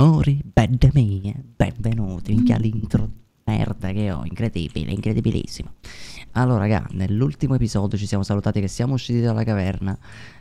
signori, benvenuti, benvenuti, minchia l'intro merda che ho, incredibile, incredibilissimo. Allora raga, nell'ultimo episodio ci siamo salutati che siamo usciti dalla caverna,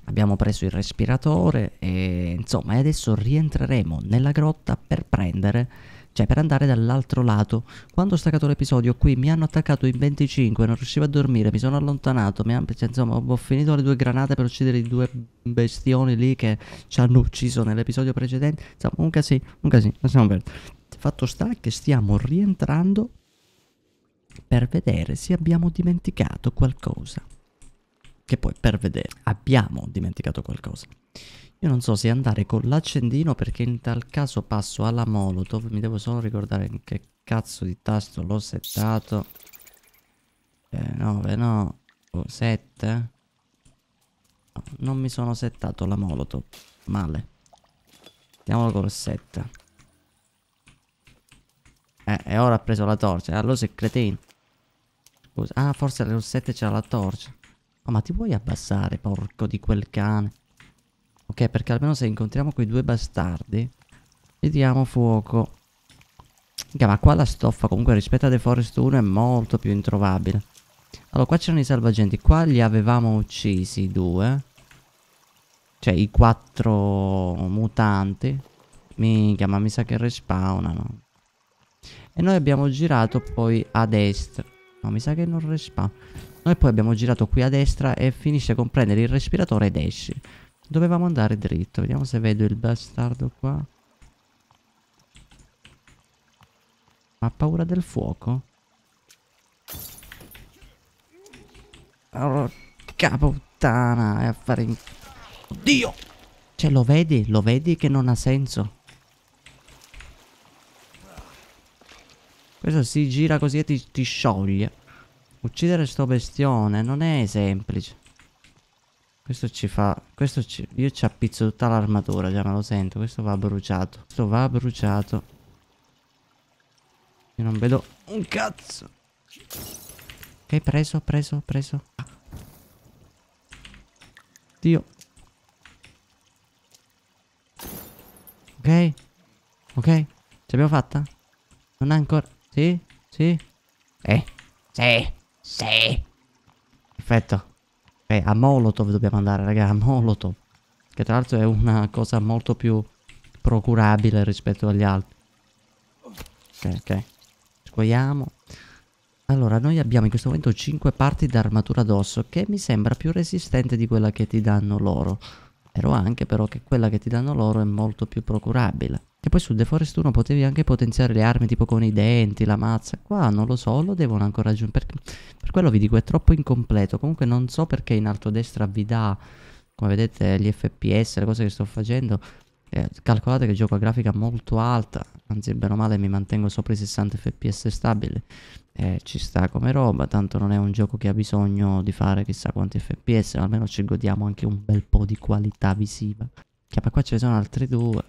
abbiamo preso il respiratore e insomma e adesso rientreremo nella grotta per prendere cioè per andare dall'altro lato. Quando ho staccato l'episodio qui mi hanno attaccato in 25, non riuscivo a dormire, mi sono allontanato, mi hanno, cioè, insomma ho, ho finito le due granate per uccidere i due bestioni lì che ci hanno ucciso nell'episodio precedente, insomma un casino, un casino, lasciamo perdere. Fatto sta che stiamo rientrando per vedere se abbiamo dimenticato qualcosa. Che poi per vedere abbiamo dimenticato qualcosa. Io non so se andare con l'accendino perché in tal caso passo alla molotov. Mi devo solo ricordare in che cazzo di tasto l'ho settato. 9, eh, no. 7. No, non mi sono settato la molotov. Male. Andiamolo il 7. Eh, e ora ha preso la torcia. Allora sei cretino. Scusa. Ah, forse col 7 c'era la torcia. Oh, ma ti puoi abbassare, porco di quel cane? Ok, perché almeno se incontriamo quei due bastardi, vediamo fuoco. Mica, ma qua la stoffa comunque rispetto a The Forest 1 è molto più introvabile. Allora, qua c'erano i salvagenti. Qua li avevamo uccisi i due. Cioè, i quattro mutanti. Mica, ma mi sa che respawnano. E noi abbiamo girato poi a destra. No, mi sa che non respawn. Noi poi abbiamo girato qui a destra e finisce con prendere il respiratore ed esci. Dovevamo andare dritto. Vediamo se vedo il bastardo qua. Ha paura del fuoco? Porca oh, puttana. È a fare in... Oddio! Cioè lo vedi? Lo vedi che non ha senso? Questo si gira così e ti, ti scioglie. Uccidere sto bestione non è semplice. Questo ci fa... Questo ci... Io ci appizzo tutta l'armatura, già me lo sento. Questo va bruciato. Questo va bruciato. Io non vedo un cazzo. Ok, preso, preso, preso. Dio. Ok. Ok. Ce l'abbiamo fatta? Non è ancora... Sì? Sì? Eh. Sì. Sì. Perfetto. Eh, a Molotov dobbiamo andare, raga, a Molotov. Che tra l'altro è una cosa molto più procurabile rispetto agli altri. Ok, ok. Scoiamo. Allora, noi abbiamo in questo momento 5 parti d'armatura d'osso, che mi sembra più resistente di quella che ti danno loro. Spero anche però che quella che ti danno loro è molto più procurabile. E poi su The Forest 1 potevi anche potenziare le armi tipo con i denti, la mazza. Qua non lo so, lo devono ancora aggiungere. Per, per quello vi dico è troppo incompleto. Comunque non so perché in alto a destra vi dà, come vedete, gli FPS, le cose che sto facendo. Eh, calcolate che gioco a grafica molto alta, anzi bene o male mi mantengo sopra i 60 fps stabile. Eh, ci sta come roba, tanto non è un gioco che ha bisogno di fare chissà quanti fps, ma almeno ci godiamo anche un bel po' di qualità visiva. Che ma qua ce ne sono altri due.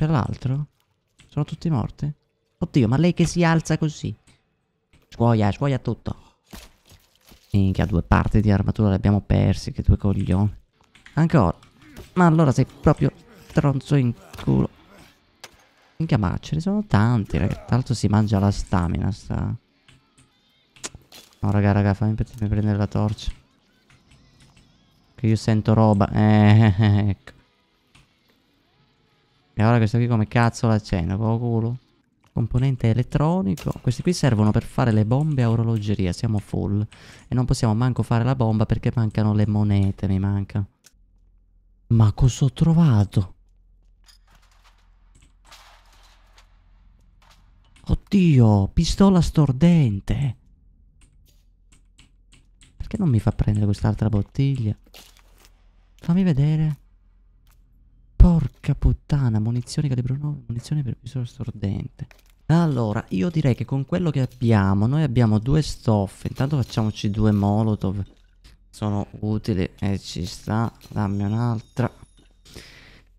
C'era l'altro? Sono tutti morti? Oddio, ma lei che si alza così? Scuoia, scuoia tutto. Minchia, due parti di armatura le abbiamo perse, che due coglioni. Ancora. Ma allora sei proprio tronzo in culo. Minchia, ma ce ne sono tanti, raga. Tra l'altro si mangia la stamina, sta... No, raga, raga, fammi prendere la torcia. Che io sento roba. Eh, eh, eh ecco. E ora questo qui come cazzo l'accendo? Poco culo. Componente elettronico. Questi qui servono per fare le bombe a orologeria. Siamo full. E non possiamo manco fare la bomba perché mancano le monete. Mi manca. Ma cosa ho trovato? Oddio, pistola stordente. Perché non mi fa prendere quest'altra bottiglia? Fammi vedere. Porca puttana, munizioni calibro 9, munizioni per misura stordente. Allora, io direi che con quello che abbiamo, noi abbiamo due stoffe. Intanto facciamoci due molotov. Sono utili e eh, ci sta. Dammi un'altra.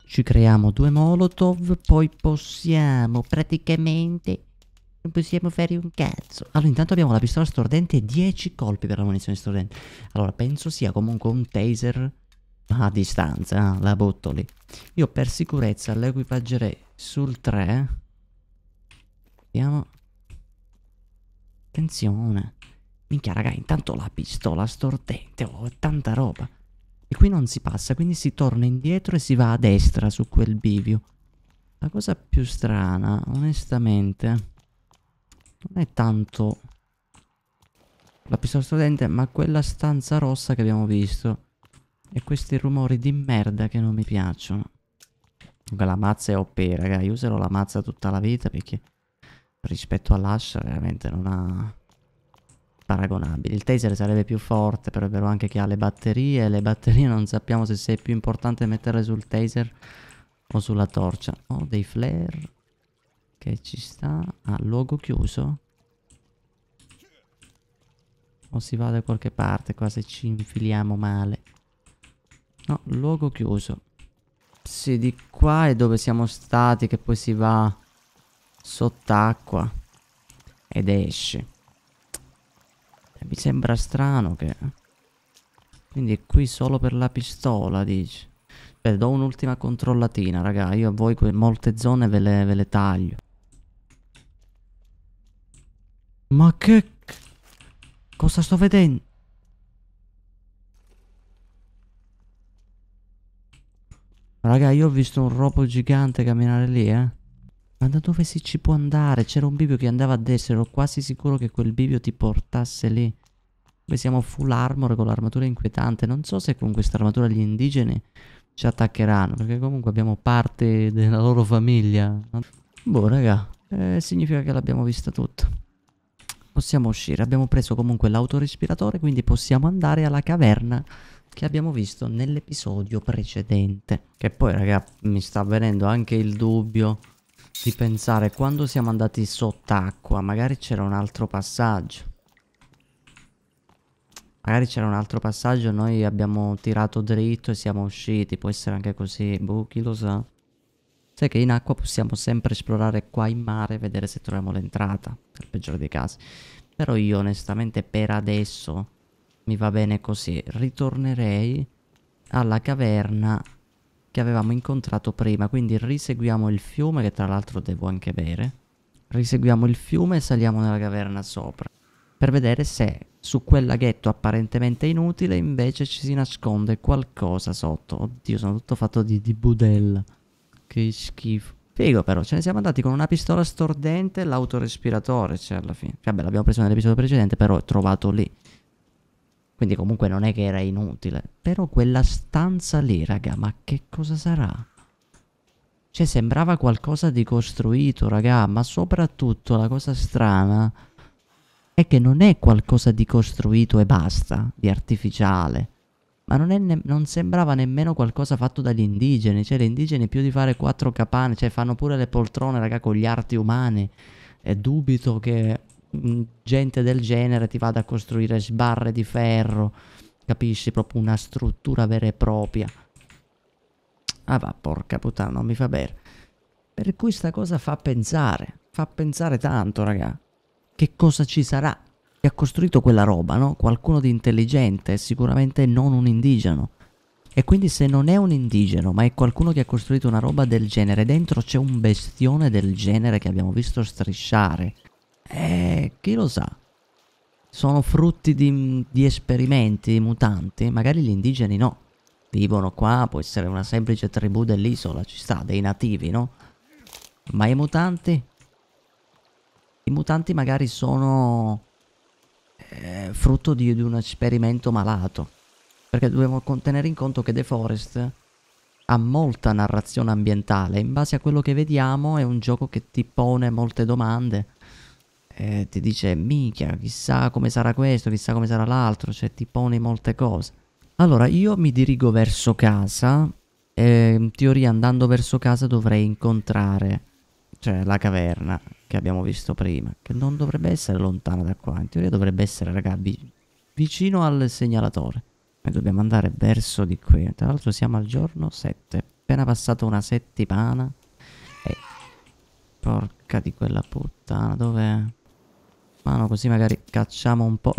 Ci creiamo due molotov, poi possiamo praticamente... Non possiamo fare un cazzo. Allora, intanto abbiamo la pistola stordente e 10 colpi per la munizione stordente. Allora, penso sia comunque un taser a distanza, ah, la butto lì. Io per sicurezza l'equipaggerei sul 3. Vediamo. Attenzione. Minchia, raga, intanto la pistola stordente, oh, tanta roba. E qui non si passa, quindi si torna indietro e si va a destra su quel bivio. La cosa più strana, onestamente, non è tanto la pistola stordente, ma quella stanza rossa che abbiamo visto. E questi rumori di merda che non mi piacciono. Comunque la mazza è OP, raga. Io userò la mazza tutta la vita perché rispetto all'ascia veramente non ha paragonabili. Il taser sarebbe più forte, però è vero anche che ha le batterie. Le batterie non sappiamo se sia più importante metterle sul taser o sulla torcia. Ho oh, dei flare che ci sta. Ah, luogo chiuso. O si va da qualche parte, qua se ci infiliamo male. No, luogo chiuso. Sì, di qua è dove siamo stati che poi si va sott'acqua ed esce. Eh, mi sembra strano che... Eh. Quindi è qui solo per la pistola, dici? Beh, do un'ultima controllatina, raga. Io a voi molte zone ve le, ve le taglio. Ma che... Cosa sto vedendo? Raga, io ho visto un ropo gigante camminare lì, eh. Ma da dove si ci può andare? C'era un bivio che andava a destra, ero quasi sicuro che quel bivio ti portasse lì. Qui siamo full armor con l'armatura inquietante. Non so se con questa armatura gli indigeni ci attaccheranno, perché comunque abbiamo parte della loro famiglia. Boh, raga, eh, significa che l'abbiamo vista tutta. Possiamo uscire, abbiamo preso comunque l'autorispiratore, quindi possiamo andare alla caverna che abbiamo visto nell'episodio precedente. Che poi, raga, mi sta avvenendo anche il dubbio di pensare quando siamo andati sott'acqua, magari c'era un altro passaggio. Magari c'era un altro passaggio, noi abbiamo tirato dritto e siamo usciti, può essere anche così, boh, chi lo sa. Sai che in acqua possiamo sempre esplorare qua in mare e vedere se troviamo l'entrata, nel peggiore dei casi. Però io onestamente per adesso mi va bene così. Ritornerei alla caverna che avevamo incontrato prima, quindi riseguiamo il fiume, che tra l'altro devo anche bere. Riseguiamo il fiume e saliamo nella caverna sopra, per vedere se su quel laghetto apparentemente inutile invece ci si nasconde qualcosa sotto. Oddio, sono tutto fatto di, di budella. Che schifo. Figo però, ce ne siamo andati con una pistola stordente e l'autorespiratore, cioè alla fine. Vabbè, l'abbiamo preso nell'episodio precedente, però è trovato lì. Quindi comunque non è che era inutile. Però quella stanza lì, raga, ma che cosa sarà? Cioè, sembrava qualcosa di costruito, raga, ma soprattutto la cosa strana è che non è qualcosa di costruito e basta, di artificiale. Ma non, non sembrava nemmeno qualcosa fatto dagli indigeni. Cioè, gli indigeni più di fare quattro capane, cioè fanno pure le poltrone, raga, con gli arti umani. E dubito che Mm, gente del genere ti vada a costruire sbarre di ferro, capisci? Proprio una struttura vera e propria. Ah va, porca puttana, non mi fa bene. Per cui sta cosa fa pensare, fa pensare tanto, raga. Che cosa ci sarà? Che ha costruito quella roba, no? Qualcuno di intelligente, sicuramente non un indigeno. E quindi se non è un indigeno, ma è qualcuno che ha costruito una roba del genere, dentro c'è un bestione del genere che abbiamo visto strisciare eh, chi lo sa? Sono frutti di, di esperimenti mutanti, magari gli indigeni no. Vivono qua, può essere una semplice tribù dell'isola, ci sta, dei nativi, no? Ma i mutanti? I mutanti magari sono eh, frutto di, di, un esperimento malato. Perché dobbiamo tenere in conto che The Forest ha molta narrazione ambientale. In base a quello che vediamo è un gioco che ti pone molte domande eh, ti dice minchia, chissà come sarà questo, chissà come sarà l'altro, cioè ti pone molte cose. Allora io mi dirigo verso casa e in teoria andando verso casa dovrei incontrare cioè, la caverna che abbiamo visto prima, che non dovrebbe essere lontana da qua, in teoria dovrebbe essere raga vicino al segnalatore. E dobbiamo andare verso di qui, tra l'altro siamo al giorno 7, appena passata una settimana. E... Eh, porca di quella puttana, dov'è? mano così magari cacciamo un po'.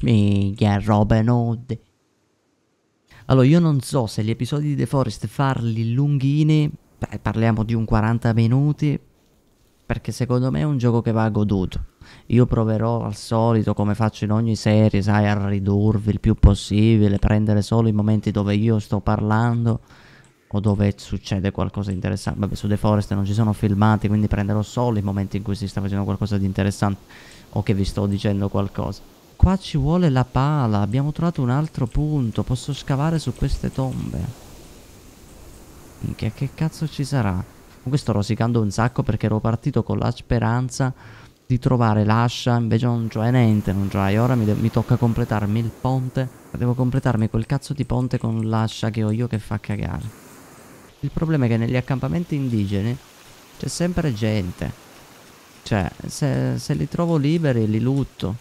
Minchia, robe node. Allora, io non so se gli episodi di The Forest farli lunghini, beh, parliamo di un 40 minuti, perché secondo me è un gioco che va goduto. Io proverò al solito, come faccio in ogni serie, sai, a ridurvi il più possibile, prendere solo i momenti dove io sto parlando o dove succede qualcosa di interessante. Vabbè, su The Forest non ci sono filmati, quindi prenderò solo i momenti in cui si sta facendo qualcosa di interessante o che vi sto dicendo qualcosa. Qua ci vuole la pala, abbiamo trovato un altro punto, posso scavare su queste tombe. Minchia, che cazzo ci sarà? Comunque sto rosicando un sacco perché ero partito con la speranza di trovare l'ascia, invece non c'è niente, non c'è. Ora mi, mi, tocca completarmi il ponte. Devo completarmi quel cazzo di ponte con l'ascia che ho io che fa cagare. Il problema è che negli accampamenti indigeni c'è sempre gente. Cioè, se, se li trovo liberi li lutto.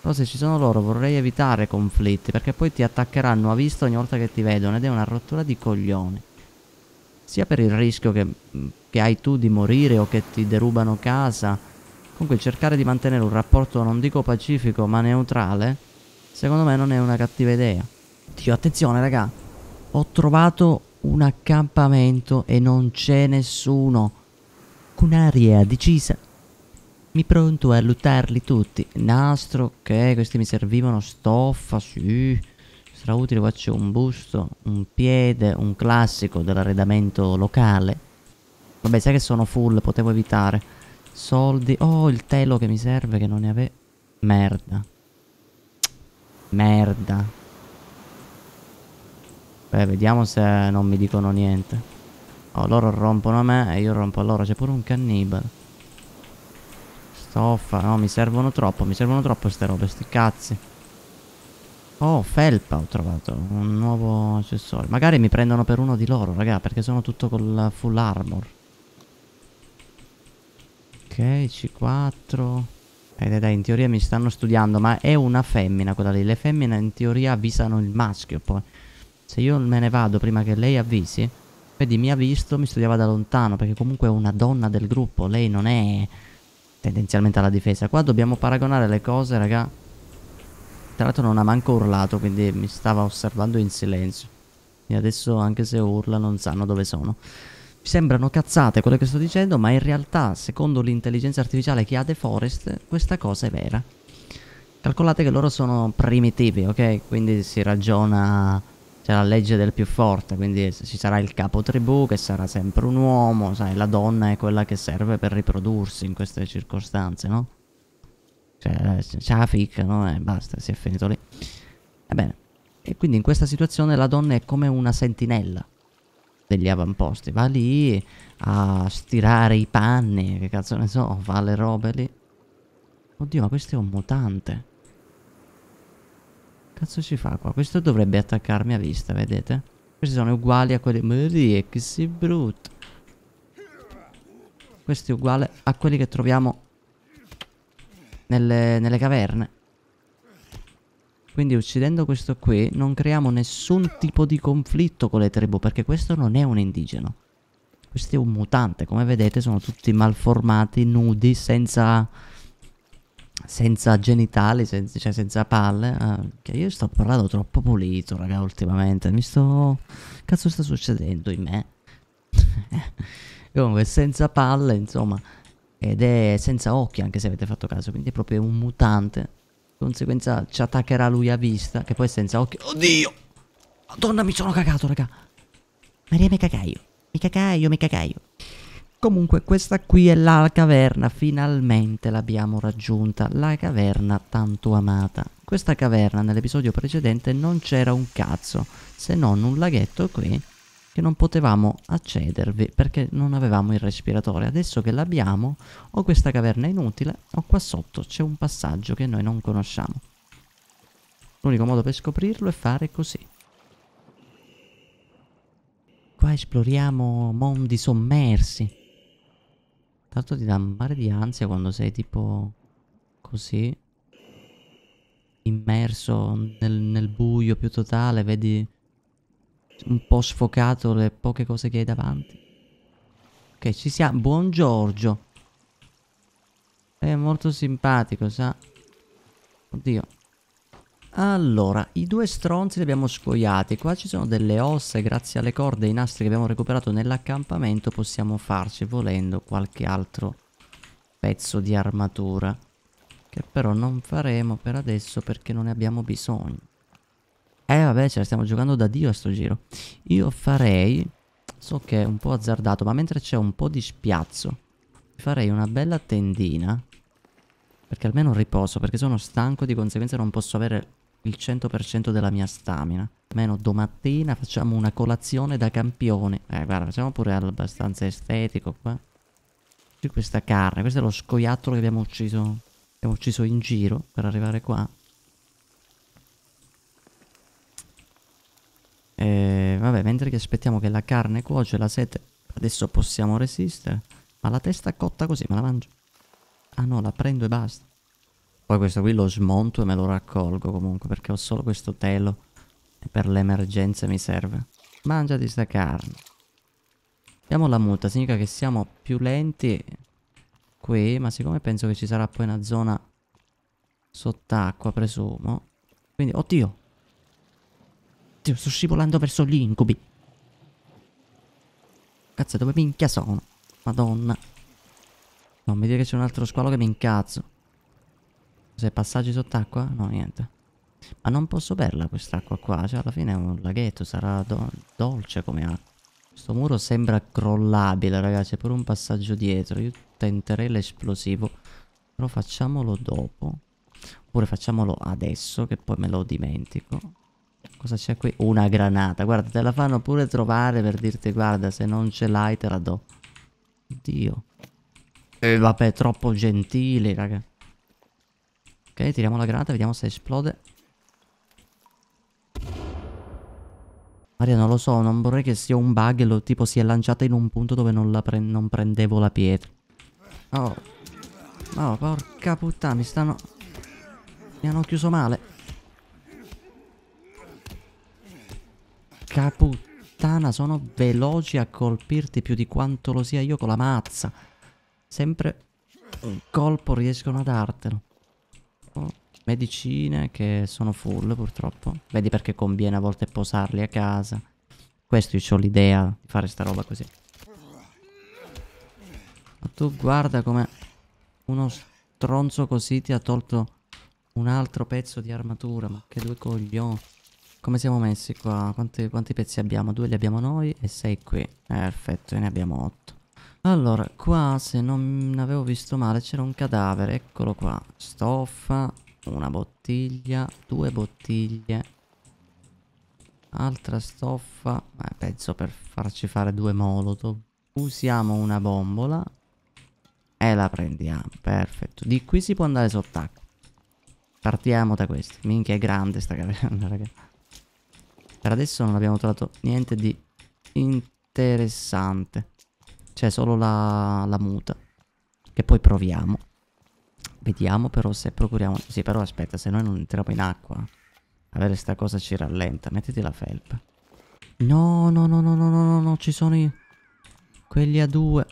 Però se ci sono loro vorrei evitare conflitti, perché poi ti attaccheranno a vista ogni volta che ti vedono ed è una rottura di coglioni. Sia per il rischio che, che hai tu di morire o che ti derubano casa. Comunque cercare di mantenere un rapporto non dico pacifico ma neutrale, secondo me non è una cattiva idea. Dio, attenzione raga, ho trovato un accampamento e non c'è nessuno. Con aria decisa mi pronto a lottarli tutti. Nastro, ok, questi mi servivano. Stoffa, sì. utile, qua c'è un busto, un piede, un classico dell'arredamento locale. Vabbè, sai che sono full, potevo evitare. Soldi. Oh, il telo che mi serve, che non ne avevo. Merda. Merda. Beh, vediamo se non mi dicono niente. Oh, loro rompono a me e io rompo a loro. C'è pure un cannibale. Stoffa. No, mi servono troppo. Mi servono troppo queste robe, sti cazzi. Oh, felpa ho trovato. Un nuovo accessorio. Magari mi prendono per uno di loro, raga, perché sono tutto col full armor. Ok, C4. Eh, dai, dai, in teoria mi stanno studiando, ma è una femmina quella lì. Le femmine in teoria avvisano il maschio poi. Se io me ne vado prima che lei avvisi, vedi mi ha visto, mi studiava da lontano, perché comunque è una donna del gruppo, lei non è tendenzialmente alla difesa. Qua dobbiamo paragonare le cose, raga. Tra l'altro non ha manco urlato, quindi mi stava osservando in silenzio. E adesso anche se urla non sanno dove sono. Mi sembrano cazzate quello che sto dicendo, ma in realtà, secondo l'intelligenza artificiale che ha The Forest, questa cosa è vera. Calcolate che loro sono primitivi, ok? Quindi si ragiona c'è la legge del più forte, quindi ci sarà il capo tribù che sarà sempre un uomo, sai, la donna è quella che serve per riprodursi in queste circostanze, no? Cioè, c'ha la ficca, no? E basta, si è finito lì. Ebbene, e quindi in questa situazione la donna è come una sentinella degli avamposti, va lì a stirare i panni, che cazzo ne so, fa le robe lì. Oddio, ma questo è un mutante cazzo ci fa qua? Questo dovrebbe attaccarmi a vista, vedete? Questi sono uguali a quelli... Maria, che si brutto. Questo è uguale a quelli che troviamo nelle, nelle caverne. Quindi uccidendo questo qui non creiamo nessun tipo di conflitto con le tribù, perché questo non è un indigeno. Questo è un mutante, come vedete sono tutti malformati, nudi, senza senza genitali, senza, cioè senza palle. Ah, eh, okay. Io sto parlando troppo pulito, raga, ultimamente. Mi sto... Cazzo sta succedendo in me? Eh, comunque, senza palle, insomma. Ed è senza occhi, anche se avete fatto caso. Quindi è proprio un mutante. Di conseguenza ci attaccherà lui a vista, che poi è senza occhi... Oddio! Madonna, mi sono cagato, raga! Maria, mi cagaio. Mi cagaio, mi cagaio. Comunque questa qui è la caverna, finalmente l'abbiamo raggiunta, la caverna tanto amata. Questa caverna nell'episodio precedente non c'era un cazzo, se non un laghetto qui che non potevamo accedervi perché non avevamo il respiratore. Adesso che l'abbiamo o questa caverna è inutile o qua sotto c'è un passaggio che noi non conosciamo. L'unico modo per scoprirlo è fare così qua esploriamo mondi sommersi. Tanto ti dà un mare di ansia quando sei tipo così immerso nel, nel buio più totale, vedi un po' sfocato le poche cose che hai davanti. Ok, ci siamo. Buon Giorgio. È molto simpatico, sa. Oddio. Allora, i due stronzi li abbiamo scoiati. Qua ci sono delle ossa grazie alle corde e ai nastri che abbiamo recuperato nell'accampamento possiamo farci, volendo, qualche altro pezzo di armatura. Che però non faremo per adesso perché non ne abbiamo bisogno. Eh vabbè, ce la stiamo giocando da Dio a sto giro. Io farei... So che è un po' azzardato, ma mentre c'è un po' di spiazzo, farei una bella tendina. Perché almeno riposo, perché sono stanco, di conseguenza non posso avere il 100% della mia stamina. Meno domattina facciamo una colazione da campione. Eh, guarda, facciamo pure abbastanza estetico qua. Qui questa carne, questo è lo scoiattolo che abbiamo ucciso. Abbiamo ucciso in giro per arrivare qua. E eh, vabbè, mentre che aspettiamo che la carne cuoce, la sete... Adesso possiamo resistere. Ma la testa cotta così, me la mangio. Ah no, la prendo e basta. Poi questo qui lo smonto e me lo raccolgo comunque perché ho solo questo telo e per le emergenze mi serve. Mangia di sta carne. Abbiamo la muta, significa che siamo più lenti qui, ma siccome penso che ci sarà poi una zona sott'acqua, presumo. Quindi, oddio! Oddio, sto scivolando verso gli incubi. Cazzo, dove minchia sono? Madonna. Non mi dire che c'è un altro squalo che mi incazzo. Cos'è, passaggi sott'acqua? No, niente. Ma non posso berla quest'acqua qua, cioè alla fine è un laghetto, sarà do dolce come acqua. Questo muro sembra crollabile, ragazzi, è pure un passaggio dietro. Io tenterei l'esplosivo, però facciamolo dopo. Oppure facciamolo adesso, che poi me lo dimentico. Cosa c'è qui? Una granata, guarda, te la fanno pure trovare per dirti, guarda, se non ce l'hai te la do. Oddio. E eh. vabbè, troppo gentili, ragazzi. Ok, tiriamo la granata, vediamo se esplode. Maria, non lo so, non vorrei che sia un bug, lo, tipo si è lanciata in un punto dove non, pre non prendevo la pietra. Oh. Oh, porca puttana, mi stanno... Mi hanno chiuso male. Caputtana, sono veloci a colpirti più di quanto lo sia io con la mazza. Sempre un colpo riescono a dartelo. Medicine che sono full purtroppo. Vedi perché conviene a volte posarli a casa. Questo io ho l'idea di fare sta roba così. Ma tu guarda come uno stronzo così ti ha tolto un altro pezzo di armatura. Ma che due coglioni. Come siamo messi qua? Quanti, quanti pezzi abbiamo? Due li abbiamo noi e sei qui. Perfetto, e ne abbiamo otto. Allora, qua se non avevo visto male c'era un cadavere, eccolo qua. Stoffa, una bottiglia, due bottiglie. Altra stoffa, eh, penso per farci fare due molotov. Usiamo una bombola e la prendiamo, perfetto. Di qui si può andare sott'acqua. Partiamo da questo. Minchia è grande sta caverna, raga. Per adesso non abbiamo trovato niente di interessante. C'è solo la, la muta. Che poi proviamo. Vediamo però se procuriamo... Sì, però aspetta, se noi non entriamo in acqua... Avere sta cosa ci rallenta. Mettiti la felpa. No, no, no, no, no, no, no, no, ci sono i... Quelli a due.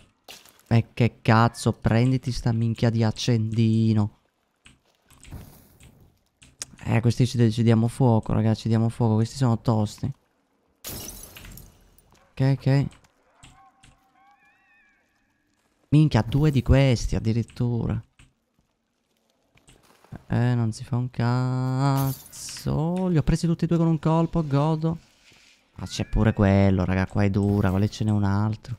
E eh, che cazzo, prenditi sta minchia di accendino. Eh, questi ci, ci diamo fuoco, ragazzi, ci diamo fuoco. Questi sono tosti. Ok, ok. Minchia, due di questi addirittura. Eh, non si fa un cazzo. Li ho presi tutti e due con un colpo, godo. Ma c'è pure quello, raga, qua è dura, quale ce n'è un altro.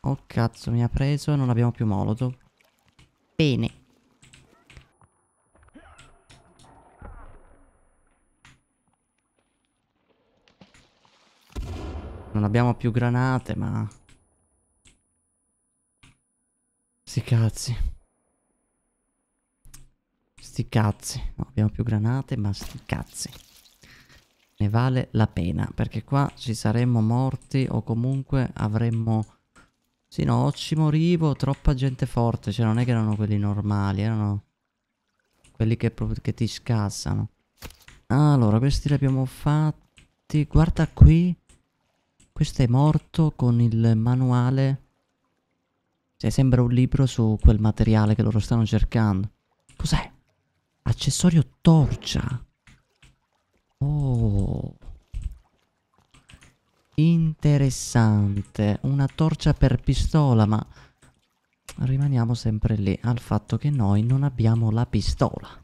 Oh cazzo, mi ha preso e non abbiamo più molotov. Bene. Non abbiamo più granate, ma... Sti cazzi. Sti cazzi. Non abbiamo più granate, ma sti cazzi. Ne vale la pena, perché qua ci saremmo morti o comunque avremmo... Sì, no, ci morivo, troppa gente forte, cioè non è che erano quelli normali, erano quelli che, che ti scassano. Ah, allora, questi li abbiamo fatti, guarda qui, questo è morto con il manuale. Cioè, sembra un libro su quel materiale che loro stanno cercando. Cos'è? Accessorio torcia. Oh. Interessante. Una torcia per pistola, ma rimaniamo sempre lì al fatto che noi non abbiamo la pistola.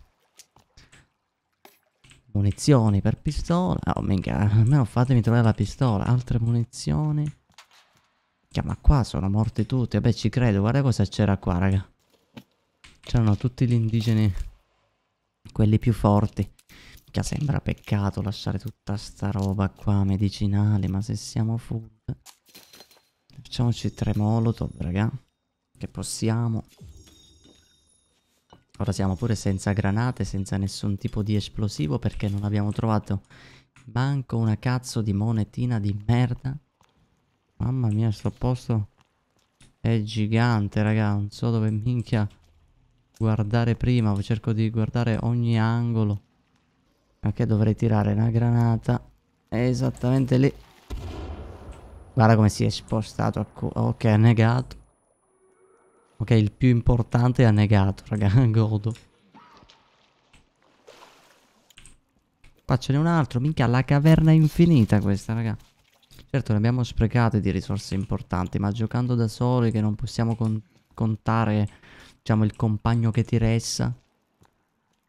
Munizioni per pistola. Oh, minchia, almeno fatemi trovare la pistola. Altre munizioni. Che, cioè, ma qua sono morti tutti. Vabbè, ci credo. Guarda cosa c'era qua, raga. C'erano tutti gli indigeni. Quelli più forti. Che sembra peccato lasciare tutta sta roba qua, medicinale. Ma se siamo full... Facciamoci tre molotov, raga. Che possiamo. Ora siamo pure senza granate, senza nessun tipo di esplosivo perché non abbiamo trovato manco una cazzo di monetina di merda. Mamma mia, sto posto è gigante, raga. Non so dove minchia guardare prima. Cerco di guardare ogni angolo. Perché dovrei tirare una granata. È esattamente lì. Guarda come si è spostato. Ok, è negato. Ok, il più importante è annegato, raga, godo. Qua ce n'è un altro, minchia, la caverna è infinita questa, raga. Certo, ne abbiamo sprecate di risorse importanti, ma giocando da soli che non possiamo con contare, diciamo, il compagno che ti ressa,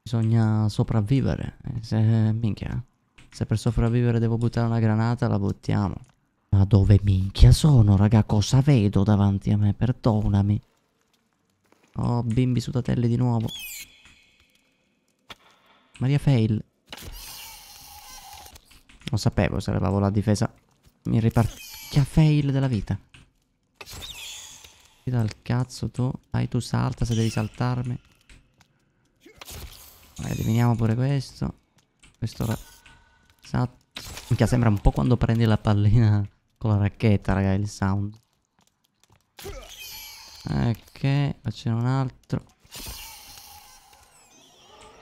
bisogna sopravvivere. Eh, se, minchia, se per sopravvivere devo buttare una granata, la buttiamo. Ma dove minchia sono, raga? Cosa vedo davanti a me? Perdonami. Oh, bimbi sudatelle di nuovo. Maria fail. Lo sapevo se avevamo la difesa. Mi riparti. ripartia fail della vita. Ti dal cazzo tu. Dai tu salta se devi saltarmi. Vai, eliminiamo pure questo. Questo ora... Esatto. Minchia, sembra un po' quando prendi la pallina con la racchetta, raga, il sound. Ok, facciamo un altro.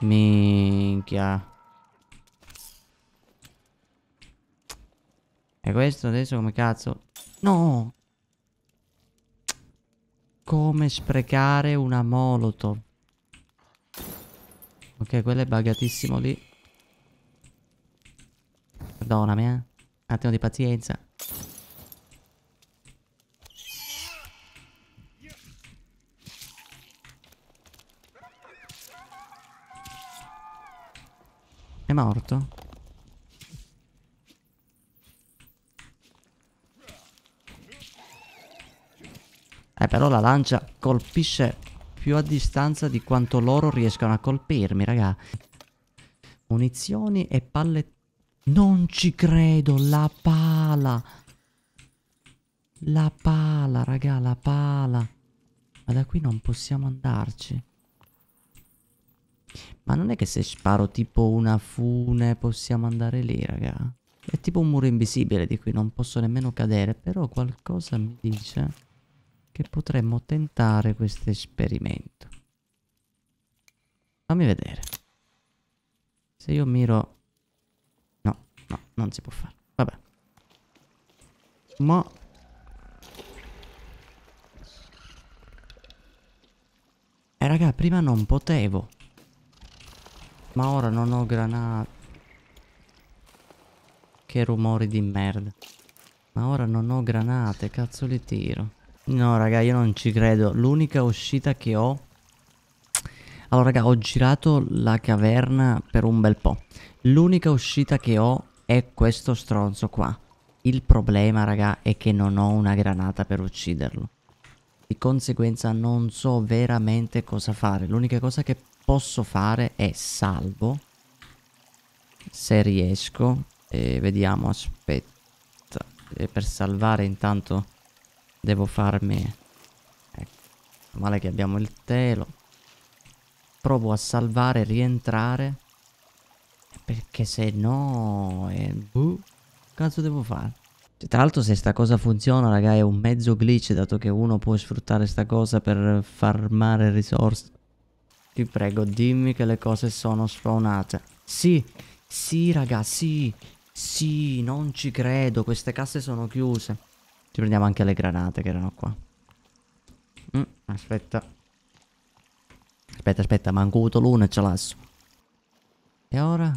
Minchia. E questo adesso come cazzo? No! Come sprecare una molotov. Ok, quello è buggatissimo lì. Perdonami, eh. Un attimo di pazienza. È morto? Eh però la lancia colpisce più a distanza di quanto loro riescano a colpirmi, raga. Munizioni e palle... Non ci credo, la pala! La pala, raga, la pala. Ma da qui non possiamo andarci. Ma non è che se sparo tipo una fune possiamo andare lì, raga. È tipo un muro invisibile di cui non posso nemmeno cadere, però qualcosa mi dice che potremmo tentare questo esperimento. Fammi vedere. Se io miro... No, no, non si può fare. Vabbè. Ma... Eh raga, prima non potevo. Ma ora non ho granate. Che rumori di merda. Ma ora non ho granate, cazzo le tiro. No raga, io non ci credo. L'unica uscita che ho... Allora raga, ho girato la caverna per un bel po'. L'unica uscita che ho è questo stronzo qua. Il problema raga è che non ho una granata per ucciderlo. Di conseguenza non so veramente cosa fare. L'unica cosa che posso fare è salvo se riesco e vediamo aspetta e per salvare intanto devo farmi ecco, male che abbiamo il telo provo a salvare rientrare perché se no è eh, buh, cazzo devo fare cioè, tra l'altro se sta cosa funziona raga è un mezzo glitch dato che uno può sfruttare sta cosa per farmare risorse ti prego, dimmi che le cose sono sfaunate. Sì, sì raga, sì, sì, non ci credo, queste casse sono chiuse. Ci prendiamo anche le granate che erano qua. Mm, aspetta. Aspetta, aspetta, manco l'uno e ce l'asso. E ora?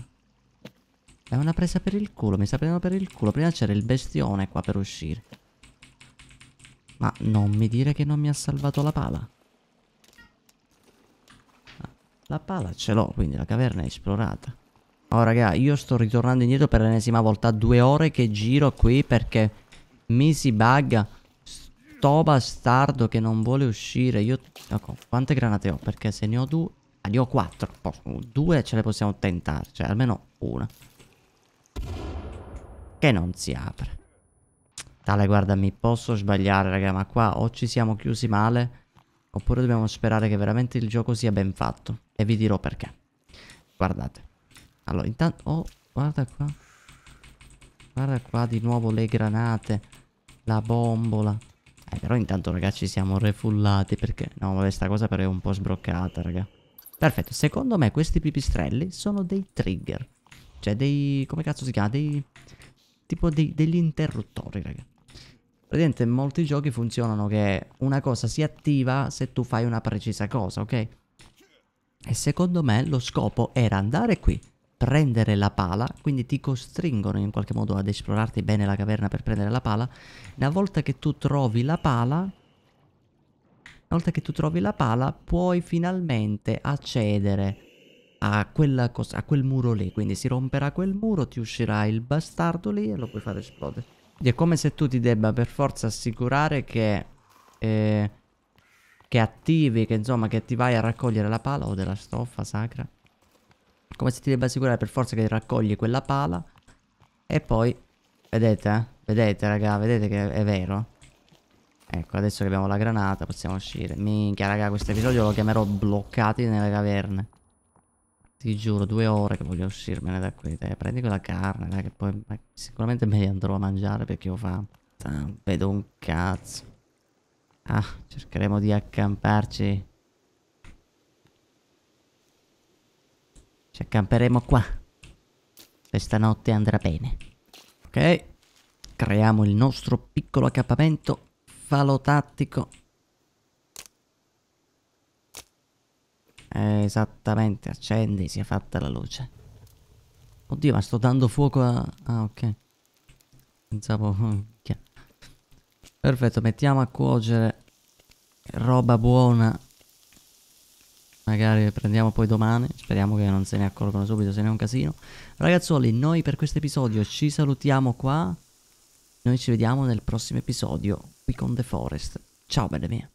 È una presa per il culo, mi sta prendendo per il culo. Prima c'era il bestione qua per uscire. Ma non mi dire che non mi ha salvato la pala. La pala ce l'ho, quindi la caverna è esplorata. Oh raga, io sto ritornando indietro per l'ennesima volta. Due ore che giro qui perché mi si bugga. Sto bastardo che non vuole uscire. Io... Ecco, quante granate ho? Perché se ne ho due... Ah, ne ho quattro. Posso... Due ce le possiamo tentare. Cioè, almeno una. Che non si apre. Tale, guarda, mi posso sbagliare, raga, ma qua o ci siamo chiusi male... Oppure dobbiamo sperare che veramente il gioco sia ben fatto. E vi dirò perché. Guardate. Allora, intanto... Oh, guarda qua. Guarda qua di nuovo le granate. La bombola. Eh, però intanto, ragazzi, siamo refullati perché... No, vabbè, sta cosa però è un po' sbroccata, raga. Perfetto, secondo me questi pipistrelli sono dei trigger. Cioè dei... come cazzo si chiama? Dei... tipo dei, degli interruttori, raga. Praticamente molti giochi funzionano che una cosa si attiva se tu fai una precisa cosa, ok? E secondo me lo scopo era andare qui, prendere la pala, quindi ti costringono in qualche modo ad esplorarti bene la caverna per prendere la pala. Una volta che tu trovi la pala, una volta che tu trovi la pala, puoi finalmente accedere a, cosa, a quel muro lì. Quindi si romperà quel muro, ti uscirà il bastardo lì e lo puoi fare esplodere. Quindi è come se tu ti debba per forza assicurare che... Eh, che attivi, che insomma, che ti vai a raccogliere la pala o della stoffa sacra. Come se ti debba assicurare per forza che raccogli quella pala. E poi, vedete, eh? vedete raga, vedete che è vero. Ecco, adesso che abbiamo la granata possiamo uscire. Minchia raga, questo episodio lo chiamerò bloccati nelle caverne. Ti giuro, due ore che voglio uscirmene da qui. Dai, prendi quella carne, dai, che poi sicuramente me li andrò a mangiare perché ho fame. Vedo un cazzo. Ah, cercheremo di accamparci. Ci accamperemo qua. Questa notte andrà bene. Ok. Creiamo il nostro piccolo accampamento falotattico. Esattamente, accendi, si è fatta la luce. Oddio, ma sto dando fuoco a... Ah, ok. Pensavo... Perfetto, mettiamo a cuocere roba buona. Magari prendiamo poi domani, speriamo che non se ne accorgono subito, se ne è un casino. Ragazzuoli, noi per questo episodio ci salutiamo qua. Noi ci vediamo nel prossimo episodio qui con The Forest. Ciao belle mie.